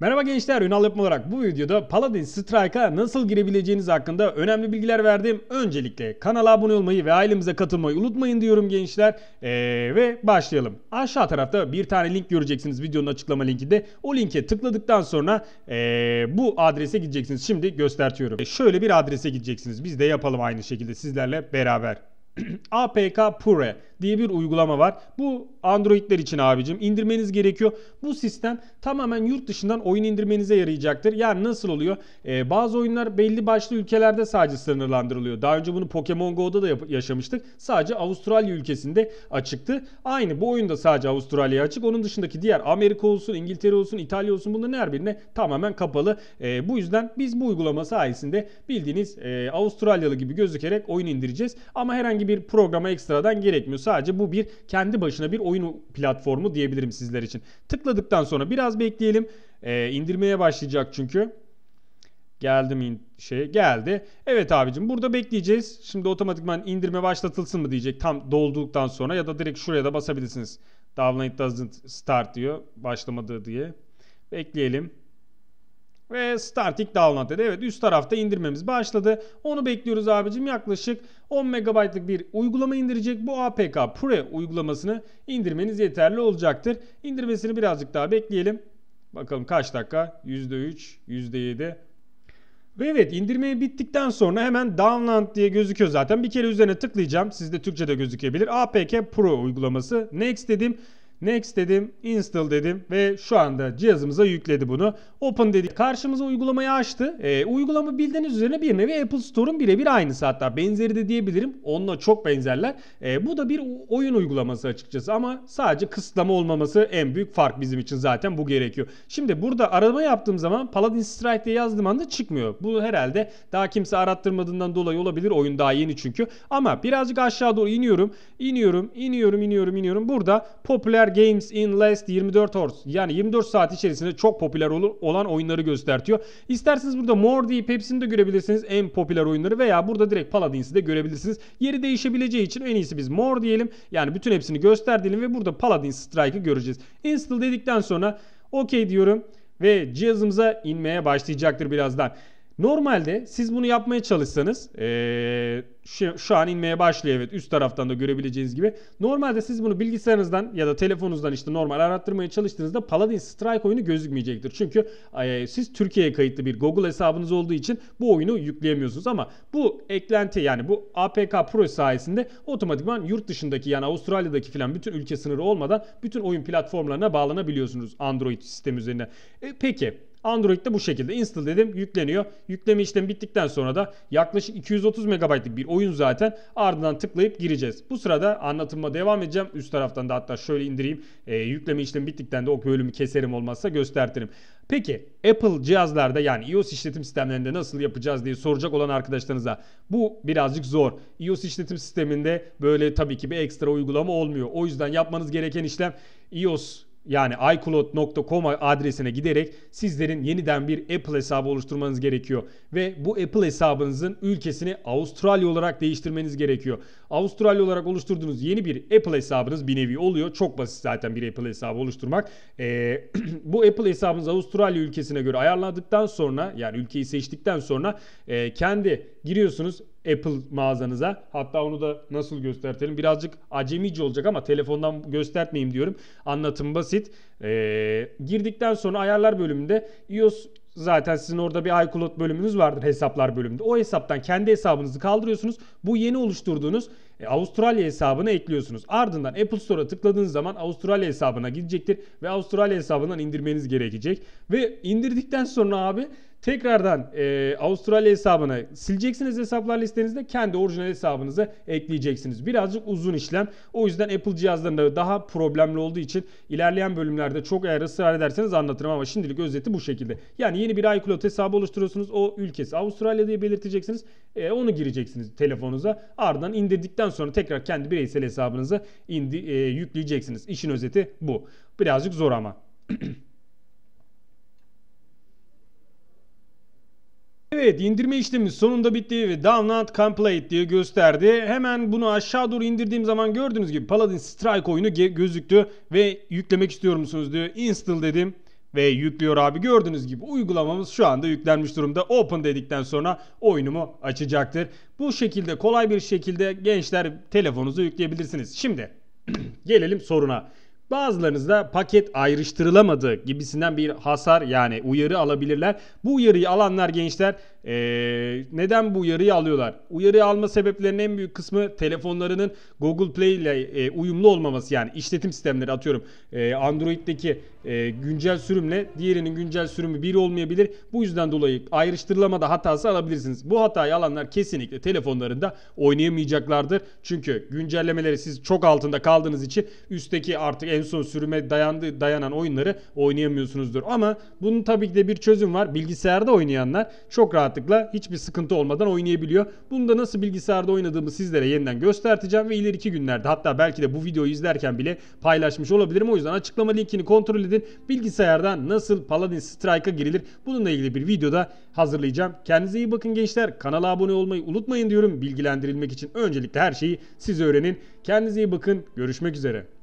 Merhaba gençler, Ünal Yapım olarak bu videoda Paladin Strike'a nasıl girebileceğiniz hakkında önemli bilgiler verdim. Öncelikle kanala abone olmayı ve ailemize katılmayı unutmayın diyorum gençler. Ee, ve başlayalım. Aşağı tarafta bir tane link göreceksiniz videonun açıklama linkinde. O linke tıkladıktan sonra ee, bu adrese gideceksiniz. Şimdi göstertiyorum. E şöyle bir adrese gideceksiniz. Biz de yapalım aynı şekilde sizlerle beraber. APK Pure diye bir uygulama var. Bu Android'ler için abicim indirmeniz gerekiyor. Bu sistem tamamen yurt dışından oyun indirmenize yarayacaktır. Yani nasıl oluyor? Ee, bazı oyunlar belli başlı ülkelerde sadece sınırlandırılıyor. Daha önce bunu Pokemon Go'da da yaşamıştık. Sadece Avustralya ülkesinde açıktı. Aynı bu oyunda sadece Avustralya'ya açık. Onun dışındaki diğer Amerika olsun, İngiltere olsun, İtalya olsun bunların her birine tamamen kapalı. Ee, bu yüzden biz bu uygulama sayesinde bildiğiniz e, Avustralyalı gibi gözükerek oyun indireceğiz. Ama herhangi bir programa ekstradan gerekmiyor. Sadece bu bir kendi başına bir oyun oyun platformu diyebilirim sizler için. Tıkladıktan sonra biraz bekleyelim. Ee, indirmeye başlayacak çünkü. Geldim in şey geldi. Evet abicim burada bekleyeceğiz. Şimdi otomatikman indirme başlatılsın mı diyecek tam dolduktan sonra ya da direkt şuraya da basabilirsiniz. Download doesn't start diyor başlamadı diye. Bekleyelim. Ve Static Download dedi. Evet üst tarafta indirmemiz başladı. Onu bekliyoruz abicim. Yaklaşık 10 MB'lık bir uygulama indirecek. Bu APK Pre uygulamasını indirmeniz yeterli olacaktır. İndirmesini birazcık daha bekleyelim. Bakalım kaç dakika? %3, %7. Ve evet indirmeyi bittikten sonra hemen download diye gözüküyor zaten. Bir kere üzerine tıklayacağım. Sizde Türkçe'de gözükebilir. APK Pro uygulaması. Next dedim. Next dedim, install dedim ve şu anda cihazımıza yükledi bunu. Open dedik. Karşımıza uygulamayı açtı. E, uygulama bildiğiniz üzerine bir nevi Apple Store'un birebir aynısı hatta benzeri de diyebilirim. Onunla çok benzerler. E, bu da bir oyun uygulaması açıkçası ama sadece kısıtlama olmaması en büyük fark bizim için zaten bu gerekiyor. Şimdi burada arama yaptığım zaman Paladin Strike diye yazdığım anda çıkmıyor. Bu herhalde daha kimse arattırmadığından dolayı olabilir. Oyun daha yeni çünkü. Ama birazcık aşağı doğru iniyorum. İniyorum, iniyorum, iniyorum, iniyorum. Burada popüler popüler games in last 24 hours yani 24 saat içerisinde çok popüler olan oyunları göstertiyor. İsterseniz burada more deyip hepsini de görebilirsiniz. En popüler oyunları veya burada direkt Paladins'i de görebilirsiniz. Yeri değişebileceği için en iyisi biz more diyelim. Yani bütün hepsini göster ve burada Paladin Strike'ı göreceğiz. Install dedikten sonra okey diyorum ve cihazımıza inmeye başlayacaktır birazdan. Normalde siz bunu yapmaya çalışsanız ee, şu, şu an inmeye başlıyor evet üst taraftan da görebileceğiniz gibi. Normalde siz bunu bilgisayarınızdan ya da telefonunuzdan işte normal arattırmaya çalıştığınızda Paladin Strike oyunu gözükmeyecektir. Çünkü e, siz Türkiye'ye kayıtlı bir Google hesabınız olduğu için bu oyunu yükleyemiyorsunuz ama bu eklenti yani bu APK Pro sayesinde otomatikman yurt dışındaki yani Avustralya'daki filan bütün ülke sınırı olmadan bütün oyun platformlarına bağlanabiliyorsunuz Android sistem üzerine. E, peki Android'de bu şekilde install dedim yükleniyor. Yükleme işlemi bittikten sonra da yaklaşık 230 MB'lık bir oyun zaten ardından tıklayıp gireceğiz. Bu sırada anlatıma devam edeceğim. Üst taraftan da hatta şöyle indireyim. E, yükleme işlemi bittikten de o bölümü keserim olmazsa göstertirim. Peki Apple cihazlarda yani iOS işletim sistemlerinde nasıl yapacağız diye soracak olan arkadaşlarınıza bu birazcık zor. iOS işletim sisteminde böyle tabii ki bir ekstra uygulama olmuyor. O yüzden yapmanız gereken işlem iOS yani iCloud.com adresine giderek sizlerin yeniden bir Apple hesabı oluşturmanız gerekiyor. Ve bu Apple hesabınızın ülkesini Avustralya olarak değiştirmeniz gerekiyor. Avustralya olarak oluşturduğunuz yeni bir Apple hesabınız bir nevi oluyor. Çok basit zaten bir Apple hesabı oluşturmak. Ee, bu Apple hesabınız Avustralya ülkesine göre ayarladıktan sonra yani ülkeyi seçtikten sonra e, kendi giriyorsunuz Apple mağazanıza. Hatta onu da nasıl göstertelim? Birazcık acemici olacak ama telefondan göstermeyeyim diyorum. Anlatım basit. Ee, girdikten sonra ayarlar bölümünde iOS zaten sizin orada bir iCloud bölümünüz vardır hesaplar bölümünde. O hesaptan kendi hesabınızı kaldırıyorsunuz. Bu yeni oluşturduğunuz e, Avustralya hesabını ekliyorsunuz. Ardından Apple Store'a tıkladığınız zaman Avustralya hesabına gidecektir ve Avustralya hesabından indirmeniz gerekecek. Ve indirdikten sonra abi Tekrardan e, Avustralya hesabına sileceksiniz hesaplar listenizde kendi orijinal hesabınızı ekleyeceksiniz. Birazcık uzun işlem. O yüzden Apple cihazlarında daha problemli olduğu için ilerleyen bölümlerde çok eğer ısrar ederseniz anlatırım ama şimdilik özeti bu şekilde. Yani yeni bir iCloud hesabı oluşturuyorsunuz. O ülkesi Avustralya diye belirteceksiniz. E, onu gireceksiniz telefonunuza. Ardından indirdikten sonra tekrar kendi bireysel hesabınızı indi, e, yükleyeceksiniz. İşin özeti bu. Birazcık zor ama. Evet indirme işlemi sonunda bitti ve download complete diye gösterdi. Hemen bunu aşağı doğru indirdiğim zaman gördüğünüz gibi Paladin Strike oyunu gözüktü ve yüklemek istiyor musunuz diyor. Install dedim ve yüklüyor abi. Gördüğünüz gibi uygulamamız şu anda yüklenmiş durumda. Open dedikten sonra oyunumu açacaktır. Bu şekilde kolay bir şekilde gençler telefonunuzu yükleyebilirsiniz. Şimdi gelelim soruna. Bazılarınızda paket ayrıştırılamadı gibisinden bir hasar yani uyarı alabilirler. Bu uyarıyı alanlar gençler ee, neden bu uyarıyı alıyorlar? Uyarı alma sebeplerinin en büyük kısmı telefonlarının Google Play ile e, uyumlu olmaması yani işletim sistemleri atıyorum e, Android'deki e, güncel sürümle diğerinin güncel sürümü bir olmayabilir. Bu yüzden dolayı ayrıştırılamada hatası alabilirsiniz. Bu hatayı alanlar kesinlikle telefonlarında oynayamayacaklardır. Çünkü güncellemeleri siz çok altında kaldığınız için üstteki artık en son sürüme dayandığı dayanan oyunları oynayamıyorsunuzdur. Ama bunun tabii ki de bir çözüm var. Bilgisayarda oynayanlar çok rahat rahatlıkla hiçbir sıkıntı olmadan oynayabiliyor. Bunu da nasıl bilgisayarda oynadığımı sizlere yeniden göstereceğim ve ileriki günlerde hatta belki de bu videoyu izlerken bile paylaşmış olabilirim. O yüzden açıklama linkini kontrol edin. Bilgisayardan nasıl Paladin Strike'a girilir bununla ilgili bir videoda hazırlayacağım. Kendinize iyi bakın gençler. Kanala abone olmayı unutmayın diyorum. Bilgilendirilmek için öncelikle her şeyi siz öğrenin. Kendinize iyi bakın. Görüşmek üzere.